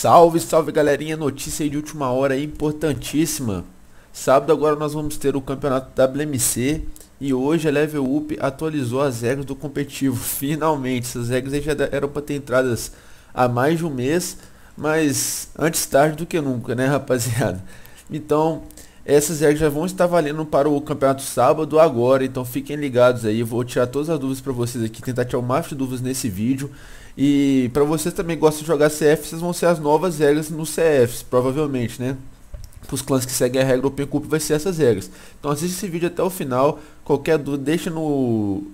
Salve, salve galerinha, notícia aí de última hora aí, importantíssima. Sábado agora nós vamos ter o campeonato WMC e hoje a Level Up atualizou as regras do competitivo, finalmente. Essas regras aí já eram para ter entradas há mais de um mês, mas antes tarde do que nunca, né rapaziada? Então, essas regras já vão estar valendo para o campeonato sábado agora, então fiquem ligados aí. Eu vou tirar todas as dúvidas para vocês aqui, tentar tirar o máximo de dúvidas nesse vídeo. E para vocês também gostam de jogar CF, essas vão ser as novas regras no CF, provavelmente, né? Para os clãs que seguem a regra Open Cup vai ser essas regras. Então assista esse vídeo até o final. Qualquer dúvida, deixa no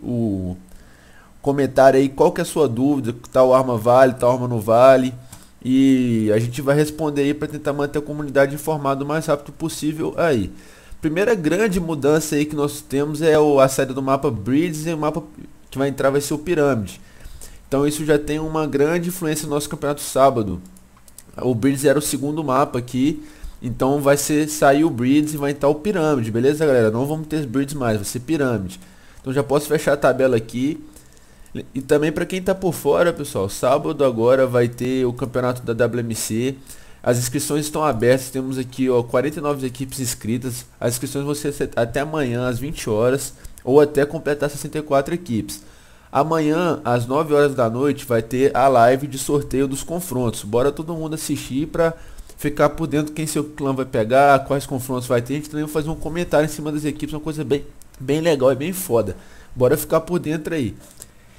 o comentário aí qual que é a sua dúvida, tal arma vale, tal arma não vale. E a gente vai responder aí para tentar manter a comunidade informada o mais rápido possível aí. Primeira grande mudança aí que nós temos é a saída do mapa Bridges e o mapa que vai entrar vai ser o Pirâmide. Então isso já tem uma grande influência no nosso campeonato sábado. O Bridges era o segundo mapa aqui, então vai ser sair o Bridges e vai entrar o Pirâmide, beleza galera? Não vamos ter Bridges mais, vai ser Pirâmide. Então já posso fechar a tabela aqui e também para quem tá por fora, pessoal, sábado agora vai ter o campeonato da WMC. As inscrições estão abertas, temos aqui ó, 49 equipes inscritas. As inscrições vão ser até amanhã às 20 horas ou até completar 64 equipes. Amanhã, às 9 horas da noite, vai ter a live de sorteio dos confrontos. Bora todo mundo assistir para ficar por dentro quem seu clã vai pegar, quais confrontos vai ter. A gente também vai fazer um comentário em cima das equipes, uma coisa bem, bem legal e bem foda. Bora ficar por dentro aí.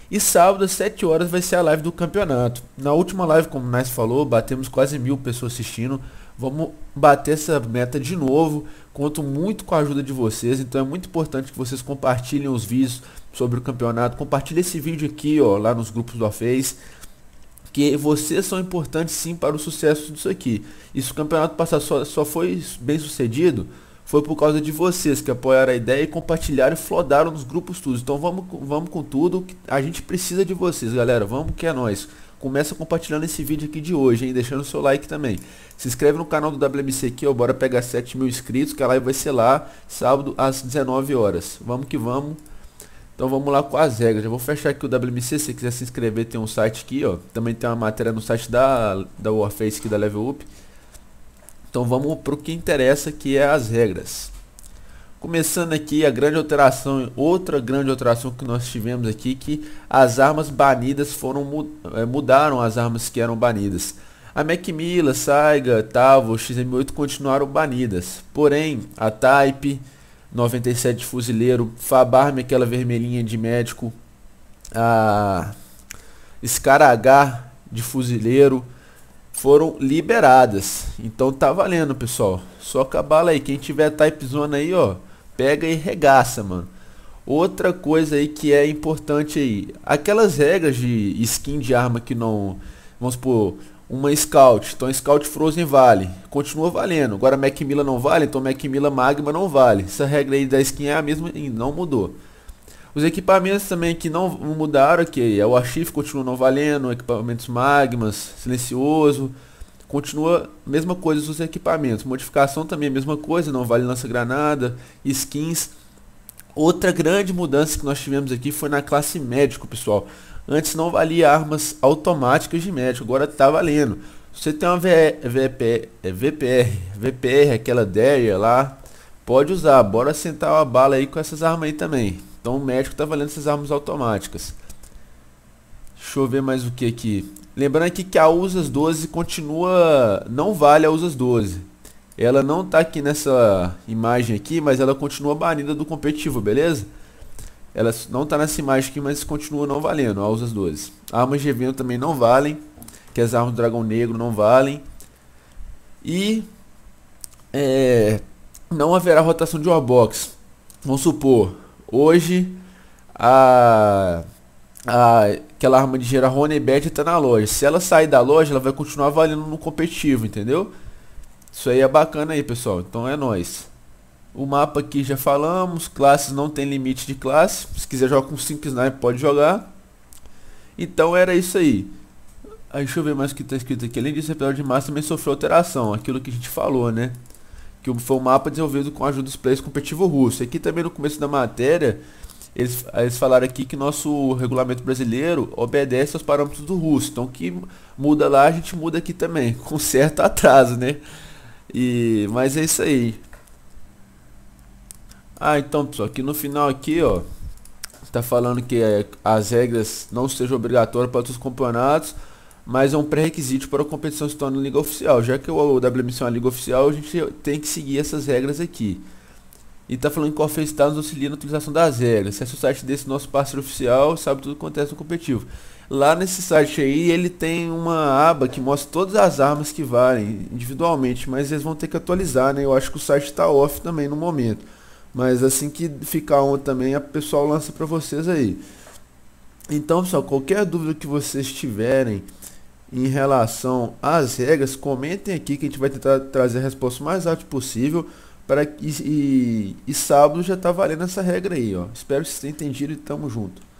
E sábado às 7 horas vai ser a live do campeonato. Na última live, como o Nice falou, batemos quase mil pessoas assistindo. Vamos bater essa meta de novo. Conto muito com a ajuda de vocês, então é muito importante que vocês compartilhem os vídeos sobre o campeonato. Compartilhe esse vídeo aqui, ó, lá nos grupos do Afez. que vocês são importantes sim para o sucesso disso aqui. E se o campeonato passar só, só foi bem sucedido, foi por causa de vocês que apoiaram a ideia e compartilharam e flodaram nos grupos tudo. Então vamos, vamos com tudo. A gente precisa de vocês, galera. Vamos que é nós. Começa compartilhando esse vídeo aqui de hoje, hein? Deixando seu like também. Se inscreve no canal do WMC aqui, ó. Bora pegar 7 mil inscritos, que a live vai ser lá, sábado às 19 horas. Vamos que vamos. Então vamos lá com as regras. Já vou fechar aqui o WMC. Se quiser se inscrever, tem um site aqui, ó. Também tem uma matéria no site da, da Warface aqui da Level Up. Então vamos para o que interessa, que é as regras. Começando aqui a grande alteração, outra grande alteração que nós tivemos aqui, que as armas banidas foram eh, mudaram as armas que eram banidas. A Macmillan, Saiga, Tavo, XM8 continuaram banidas. Porém, a Type 97 de fuzileiro, Fabarme aquela vermelhinha de médico, a Escaragá de fuzileiro, foram liberadas. Então tá valendo, pessoal. Só cabala aí. Quem tiver Type Zone aí, ó, pega e regaça, mano. Outra coisa aí que é importante aí, aquelas regras de skin de arma que não, vamos supor, uma Scout, então Scout Frozen vale, continua valendo. Agora Macmillan não vale, então Macmillan Magma não vale. Essa regra aí da skin é a mesma e não mudou. Os equipamentos também que não mudaram, que é o Archive continua não valendo, equipamentos Magmas, Silencioso, continua a mesma coisa os equipamentos. Modificação também é a mesma coisa, não vale lança-granada, skins. Outra grande mudança que nós tivemos aqui foi na classe médico, pessoal. Antes não valia armas automáticas de médico, agora tá valendo. você tem uma v, VP, é, VPR, VPR, aquela DERIA lá, pode usar. Bora sentar uma bala aí com essas armas aí também. Então o médico está valendo essas armas automáticas. Deixa eu ver mais o que aqui. Lembrando aqui que a Usas 12 continua... Não vale a Usas 12. Ela não está aqui nessa imagem aqui, mas ela continua banida do competitivo, beleza? Ela não está nessa imagem aqui, mas continua não valendo a Usas 12. Armas de evento também não valem. Que as armas do Dragão Negro não valem. E... É, não haverá rotação de Warbox. Vamos supor, Hoje, a, a, aquela arma de gerar Honebet está na loja. Se ela sair da loja, ela vai continuar valendo no competitivo, entendeu? Isso aí é bacana aí, pessoal. Então é nóis. O mapa aqui já falamos. Classes não tem limite de classe. Se quiser jogar com 5 sniper, pode jogar. Então era isso aí. aí. Deixa eu ver mais o que está escrito aqui. Além disso, o episódio de massa também sofreu alteração. Aquilo que a gente falou, né? que foi um mapa desenvolvido com a ajuda dos players competitivo russo. Aqui também no começo da matéria, eles, eles falaram aqui que nosso regulamento brasileiro obedece aos parâmetros do russo. Então que muda lá, a gente muda aqui também, com certo atraso, né? E, mas é isso aí. Ah, então pessoal, aqui no final aqui, ó, tá falando que é, as regras não sejam obrigatórias para os campeonatos, mas é um pré-requisito para a competição se tornar liga oficial. Já que o WMC é uma liga oficial, a gente tem que seguir essas regras aqui. E está falando que o Office está nos auxiliando na utilização das regras. Acesse o é site desse nosso parceiro oficial, sabe tudo que acontece no competitivo. Lá nesse site aí, ele tem uma aba que mostra todas as armas que valem individualmente, mas eles vão ter que atualizar, né? Eu acho que o site está off também no momento. Mas assim que ficar on também, a pessoal lança para vocês aí. Então, pessoal, qualquer dúvida que vocês tiverem, em relação às regras, comentem aqui que a gente vai tentar trazer a resposta mais rápida possível. Para, e, e, e sábado já está valendo essa regra aí, ó. Espero que vocês tenham entendido e tamo junto.